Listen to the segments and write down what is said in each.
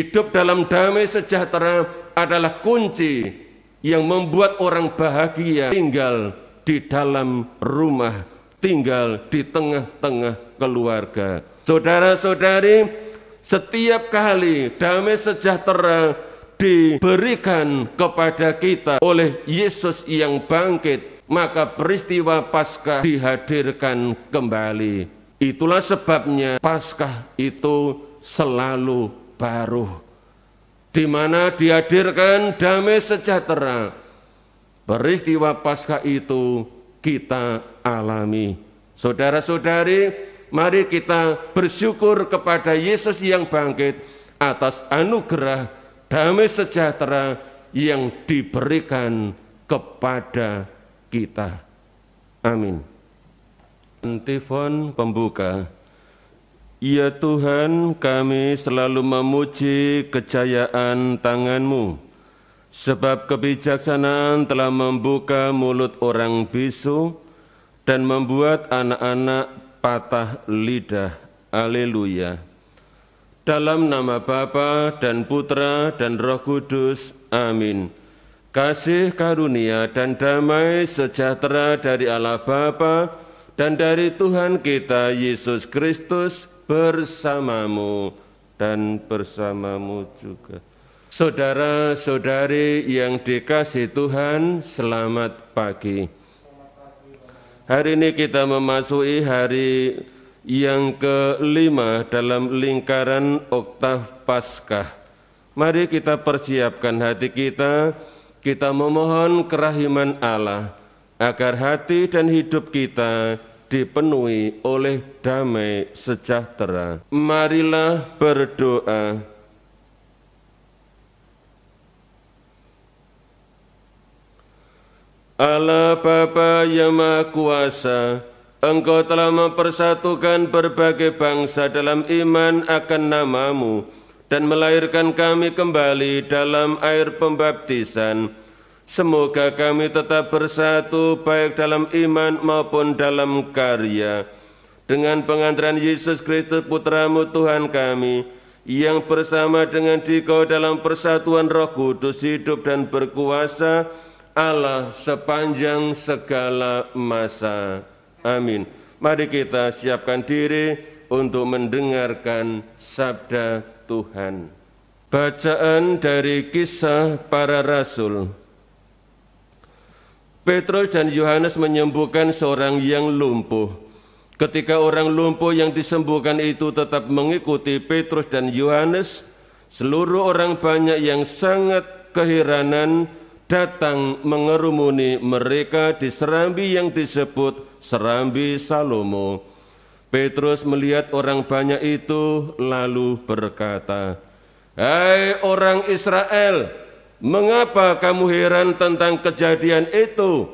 Hidup dalam damai sejahtera adalah kunci yang membuat orang bahagia tinggal di dalam rumah, tinggal di tengah-tengah keluarga. Saudara-saudari, setiap kali damai sejahtera diberikan kepada kita oleh Yesus yang bangkit, maka peristiwa Paskah dihadirkan kembali. Itulah sebabnya Paskah itu selalu Baru di mana dihadirkan damai sejahtera. Peristiwa pasca itu kita alami. Saudara-saudari, mari kita bersyukur kepada Yesus yang bangkit atas anugerah damai sejahtera yang diberikan kepada kita. Amin. Antifon pembuka. Ya Tuhan, kami selalu memuji kejayaan tanganmu, sebab kebijaksanaan telah membuka mulut orang bisu dan membuat anak-anak patah lidah. Haleluya. Dalam nama Bapa dan Putra dan Roh Kudus. Amin. Kasih karunia dan damai sejahtera dari Allah Bapa dan dari Tuhan kita Yesus Kristus bersamamu dan bersamamu juga. Saudara-saudari yang dikasih Tuhan, selamat pagi. Hari ini kita memasuki hari yang kelima dalam lingkaran oktav Paskah. Mari kita persiapkan hati kita, kita memohon kerahiman Allah agar hati dan hidup kita dipenuhi oleh damai sejahtera. Marilah berdoa. Allah Bapa yang Maha Kuasa, Engkau telah mempersatukan berbagai bangsa dalam iman akan namamu dan melahirkan kami kembali dalam air pembaptisan Semoga kami tetap bersatu baik dalam iman maupun dalam karya dengan pengantaran Yesus Kristus Putramu Tuhan kami yang bersama dengan Dikau dalam persatuan Roh Kudus hidup dan berkuasa Allah sepanjang segala masa. Amin. Mari kita siapkan diri untuk mendengarkan sabda Tuhan. Bacaan dari kisah para rasul. Petrus dan Yohanes menyembuhkan seorang yang lumpuh. Ketika orang lumpuh yang disembuhkan itu tetap mengikuti Petrus dan Yohanes, seluruh orang banyak yang sangat keheranan datang mengerumuni mereka di serambi yang disebut Serambi Salomo. Petrus melihat orang banyak itu lalu berkata, "Hai hey orang Israel, Mengapa kamu heran tentang kejadian itu?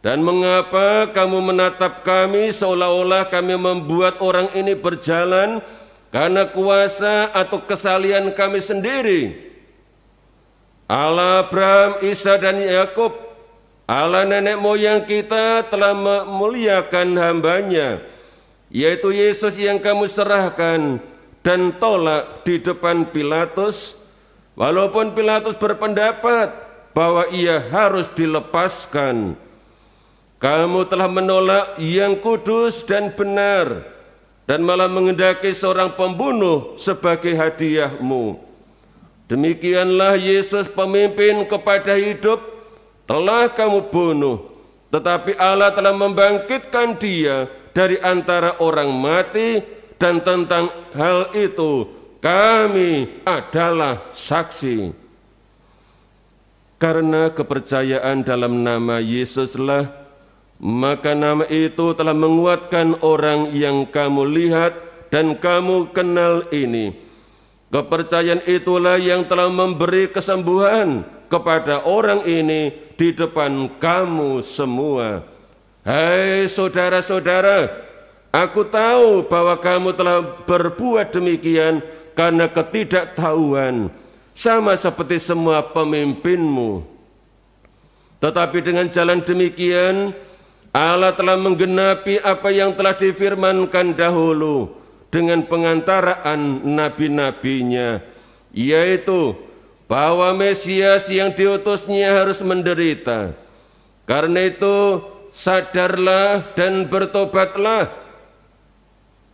Dan mengapa kamu menatap kami seolah-olah kami membuat orang ini berjalan karena kuasa atau kesalian kami sendiri? Allah Abraham, Isa dan Yakub, Allah nenek moyang kita telah memuliakan hambanya, yaitu Yesus yang kamu serahkan dan tolak di depan Pilatus, Walaupun Pilatus berpendapat bahwa ia harus dilepaskan, kamu telah menolak yang kudus dan benar, dan malah mengendaki seorang pembunuh sebagai hadiahmu. Demikianlah Yesus pemimpin kepada hidup telah kamu bunuh, tetapi Allah telah membangkitkan dia dari antara orang mati dan tentang hal itu kami adalah saksi. Karena kepercayaan dalam nama Yesuslah, maka nama itu telah menguatkan orang yang kamu lihat dan kamu kenal ini. Kepercayaan itulah yang telah memberi kesembuhan kepada orang ini di depan kamu semua. Hai saudara-saudara, aku tahu bahwa kamu telah berbuat demikian karena ketidaktahuan sama seperti semua pemimpinmu. Tetapi dengan jalan demikian Allah telah menggenapi apa yang telah difirmankan dahulu dengan pengantaraan nabi-nabinya yaitu bahwa Mesias yang diutusnya harus menderita. Karena itu sadarlah dan bertobatlah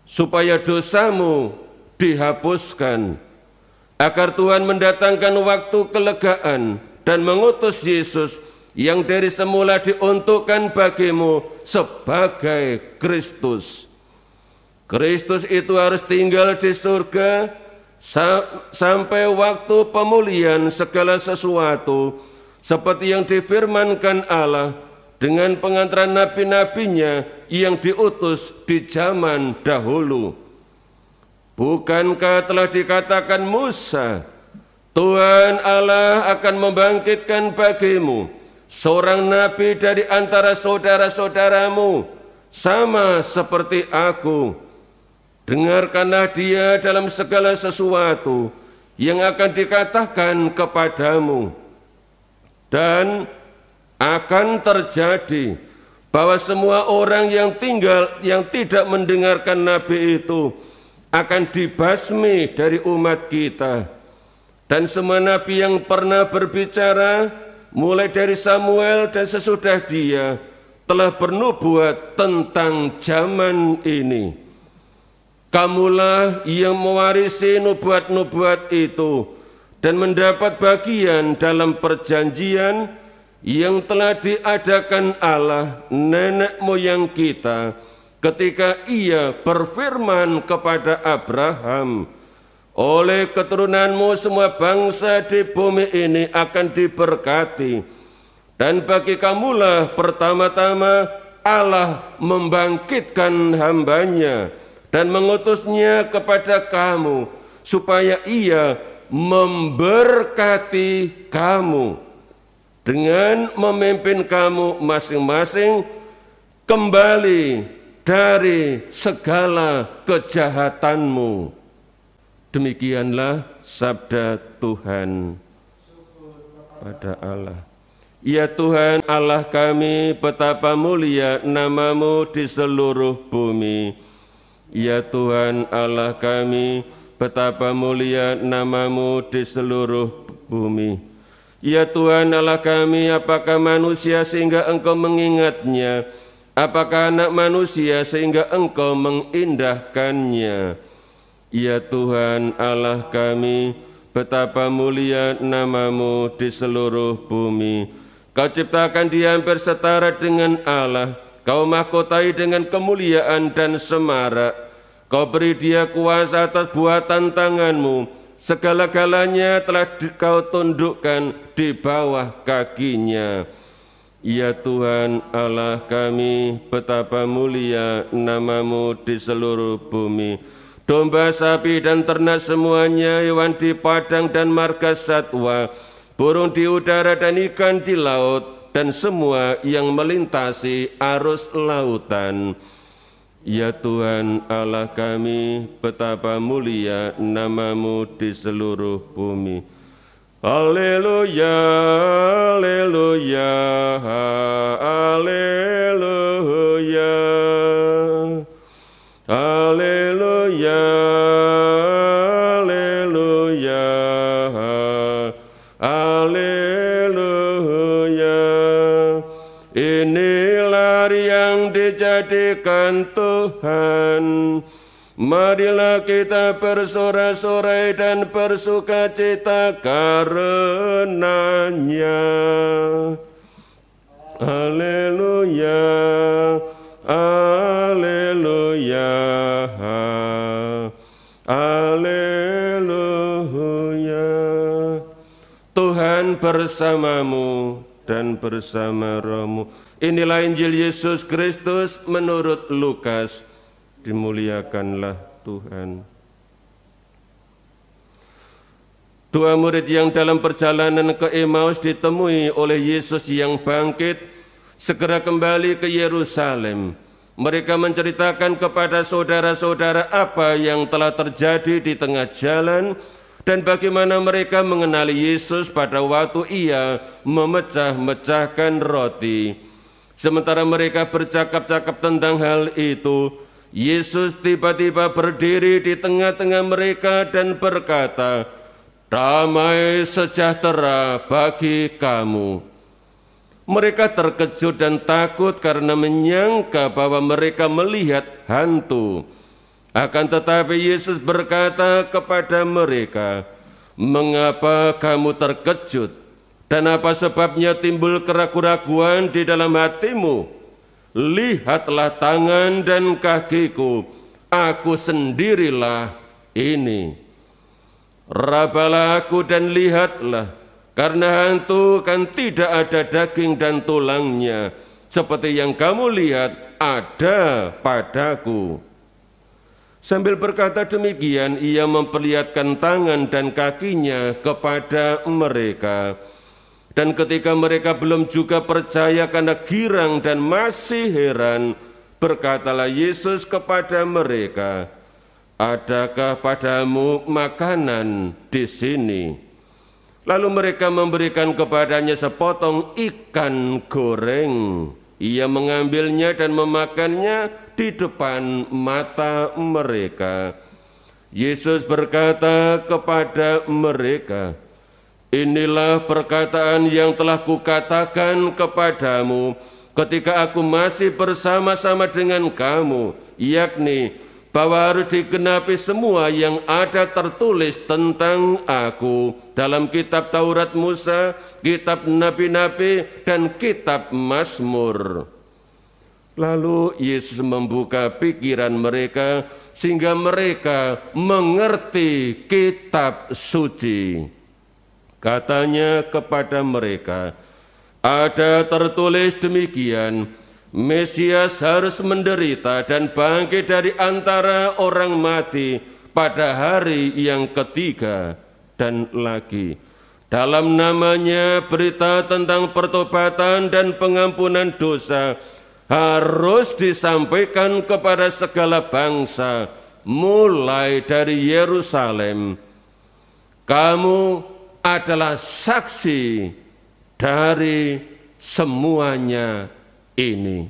supaya dosamu dihapuskan agar Tuhan mendatangkan waktu kelegaan dan mengutus Yesus yang dari semula diuntukkan bagimu sebagai Kristus. Kristus itu harus tinggal di surga sampai waktu pemulihan segala sesuatu seperti yang difirmankan Allah dengan pengantaran nabi-nabinya yang diutus di zaman dahulu. Bukankah telah dikatakan Musa, Tuhan Allah akan membangkitkan bagimu seorang nabi dari antara saudara-saudaramu, sama seperti aku. Dengarkanlah dia dalam segala sesuatu yang akan dikatakan kepadamu. Dan akan terjadi bahwa semua orang yang tinggal yang tidak mendengarkan nabi itu akan dibasmi dari umat kita. Dan semua nabi yang pernah berbicara, mulai dari Samuel dan sesudah dia, telah bernubuat tentang zaman ini. Kamulah yang mewarisi nubuat-nubuat itu dan mendapat bagian dalam perjanjian yang telah diadakan Allah nenek moyang kita ketika ia berfirman kepada Abraham, oleh keturunanmu semua bangsa di bumi ini akan diberkati dan bagi kamulah pertama-tama Allah membangkitkan hambanya dan mengutusnya kepada kamu supaya ia memberkati kamu dengan memimpin kamu masing-masing kembali dari segala kejahatanmu. Demikianlah sabda Tuhan pada Allah. Ya Tuhan Allah kami, betapa mulia namamu di seluruh bumi. Ya Tuhan Allah kami, betapa mulia namamu di seluruh bumi. Ya Tuhan Allah kami, apakah manusia sehingga Engkau mengingatnya? Apakah anak manusia sehingga engkau mengindahkannya? Ya Tuhan Allah kami, betapa mulia namamu di seluruh bumi. Kau ciptakan dia hampir setara dengan Allah, kau mahkotai dengan kemuliaan dan semarak. Kau beri dia kuasa atas buatan tanganmu, segala-galanya telah kau tundukkan di bawah kakinya. Ya Tuhan Allah kami, betapa mulia namamu di seluruh bumi. Domba, sapi, dan ternak semuanya, hewan di padang dan markas satwa, burung di udara dan ikan di laut, dan semua yang melintasi arus lautan. Ya Tuhan Allah kami, betapa mulia namamu di seluruh bumi. Haleluya, haleluya, haleluya. Haleluya, haleluya, haleluya. Inilah yang dijadikan Tuhan. Marilah kita bersorak-sorai dan bersuka cita karenanya. Haleluya, haleluya, haleluya. Tuhan bersamamu dan bersama rohmu. Inilah Injil Yesus Kristus menurut Lukas dimuliakanlah Tuhan. Doa murid yang dalam perjalanan ke Emmaus ditemui oleh Yesus yang bangkit segera kembali ke Yerusalem. Mereka menceritakan kepada saudara-saudara apa yang telah terjadi di tengah jalan dan bagaimana mereka mengenali Yesus pada waktu ia memecah-mecahkan roti. Sementara mereka bercakap-cakap tentang hal itu, Yesus tiba-tiba berdiri di tengah-tengah mereka dan berkata, "Damai sejahtera bagi kamu." Mereka terkejut dan takut karena menyangka bahwa mereka melihat hantu. Akan tetapi Yesus berkata kepada mereka, "Mengapa kamu terkejut? Dan apa sebabnya timbul keraguan-keraguan di dalam hatimu?" lihatlah tangan dan kakiku, aku sendirilah ini. Rabalah aku dan lihatlah, karena hantu kan tidak ada daging dan tulangnya, seperti yang kamu lihat ada padaku. Sambil berkata demikian, ia memperlihatkan tangan dan kakinya kepada mereka. Dan ketika mereka belum juga percaya karena girang dan masih heran, berkatalah Yesus kepada mereka, "Adakah padamu makanan di sini?" Lalu mereka memberikan kepadanya sepotong ikan goreng. Ia mengambilnya dan memakannya di depan mata mereka. Yesus berkata kepada mereka, Inilah perkataan yang telah kukatakan kepadamu ketika aku masih bersama-sama dengan kamu, yakni bahwa harus digenapi semua yang ada tertulis tentang aku dalam kitab Taurat Musa, kitab Nabi-Nabi, dan kitab Mazmur. Lalu Yesus membuka pikiran mereka sehingga mereka mengerti kitab suci. Katanya kepada mereka, ada tertulis demikian, Mesias harus menderita dan bangkit dari antara orang mati pada hari yang ketiga dan lagi. Dalam namanya berita tentang pertobatan dan pengampunan dosa harus disampaikan kepada segala bangsa mulai dari Yerusalem. Kamu adalah saksi dari semuanya ini.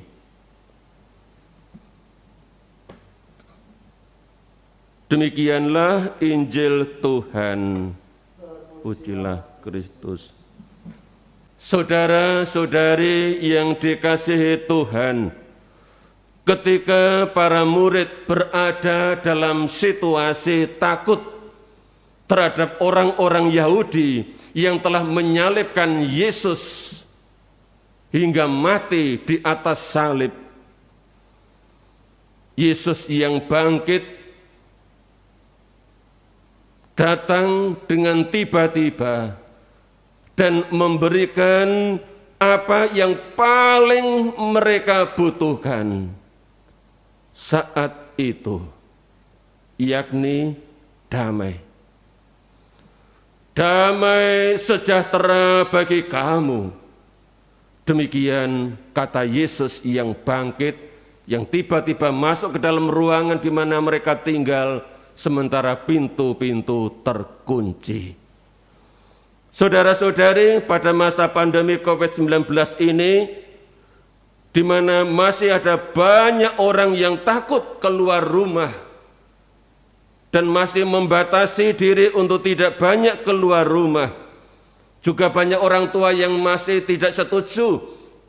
Demikianlah Injil Tuhan. Pujilah Kristus. Saudara-saudari yang dikasihi Tuhan, ketika para murid berada dalam situasi takut terhadap orang-orang Yahudi yang telah menyalibkan Yesus hingga mati di atas salib. Yesus yang bangkit datang dengan tiba-tiba dan memberikan apa yang paling mereka butuhkan saat itu, yakni damai damai sejahtera bagi kamu. Demikian kata Yesus yang bangkit, yang tiba-tiba masuk ke dalam ruangan di mana mereka tinggal, sementara pintu-pintu terkunci. Saudara-saudari, pada masa pandemi COVID-19 ini, di mana masih ada banyak orang yang takut keluar rumah dan masih membatasi diri untuk tidak banyak keluar rumah. Juga banyak orang tua yang masih tidak setuju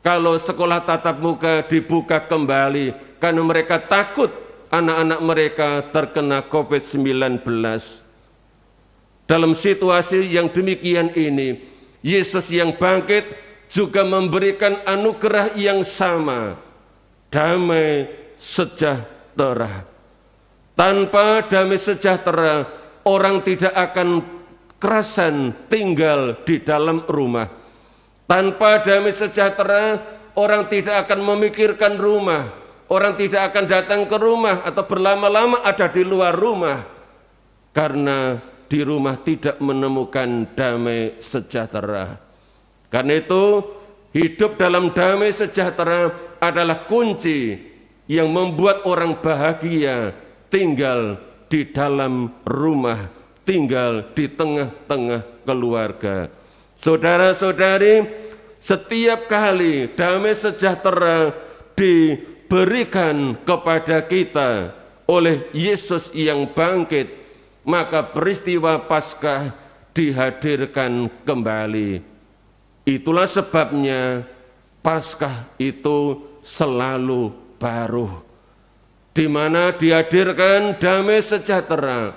kalau sekolah tatap muka dibuka kembali karena mereka takut anak-anak mereka terkena COVID-19. Dalam situasi yang demikian ini, Yesus yang bangkit juga memberikan anugerah yang sama, damai sejahtera. Tanpa damai sejahtera, orang tidak akan kerasan tinggal di dalam rumah. Tanpa damai sejahtera, orang tidak akan memikirkan rumah. Orang tidak akan datang ke rumah atau berlama-lama ada di luar rumah. Karena di rumah tidak menemukan damai sejahtera. Karena itu, hidup dalam damai sejahtera adalah kunci yang membuat orang bahagia tinggal di dalam rumah, tinggal di tengah-tengah keluarga. Saudara-saudari, setiap kali damai sejahtera diberikan kepada kita oleh Yesus yang bangkit, maka peristiwa Paskah dihadirkan kembali. Itulah sebabnya Paskah itu selalu baru di mana dihadirkan damai sejahtera.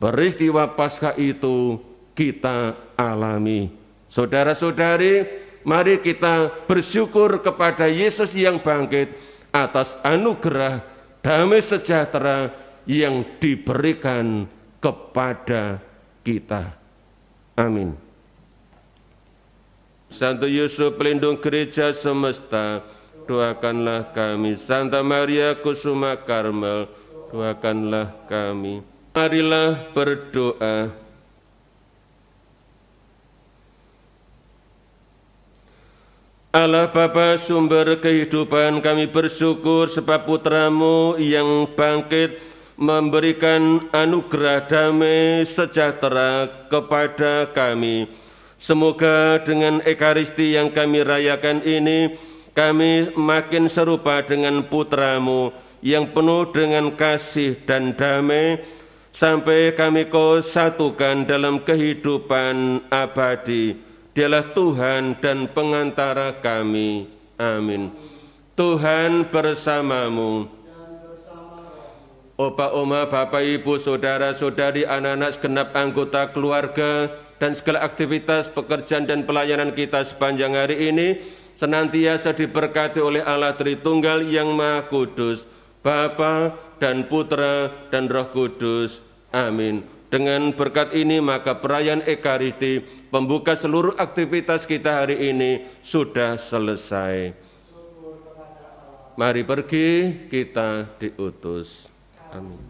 Peristiwa Paskah itu kita alami. Saudara-saudari, mari kita bersyukur kepada Yesus yang bangkit atas anugerah damai sejahtera yang diberikan kepada kita. Amin. Santo Yusuf pelindung gereja semesta, doakanlah kami. Santa Maria Kusuma Karmel, doakanlah kami. Marilah berdoa. Allah Bapa sumber kehidupan kami bersyukur sebab putramu yang bangkit memberikan anugerah damai sejahtera kepada kami. Semoga dengan Ekaristi yang kami rayakan ini, kami makin serupa dengan putramu yang penuh dengan kasih dan damai sampai kami kau satukan dalam kehidupan abadi. Dialah Tuhan dan pengantara kami. Amin. Tuhan bersamamu. Opa, oma, bapak, ibu, saudara, saudari, anak-anak, segenap anggota keluarga, dan segala aktivitas pekerjaan dan pelayanan kita sepanjang hari ini senantiasa diberkati oleh Allah Tritunggal yang Maha Kudus, Bapa dan Putra dan Roh Kudus. Amin. Dengan berkat ini maka perayaan Ekaristi pembuka seluruh aktivitas kita hari ini sudah selesai. Mari pergi kita diutus. Amin.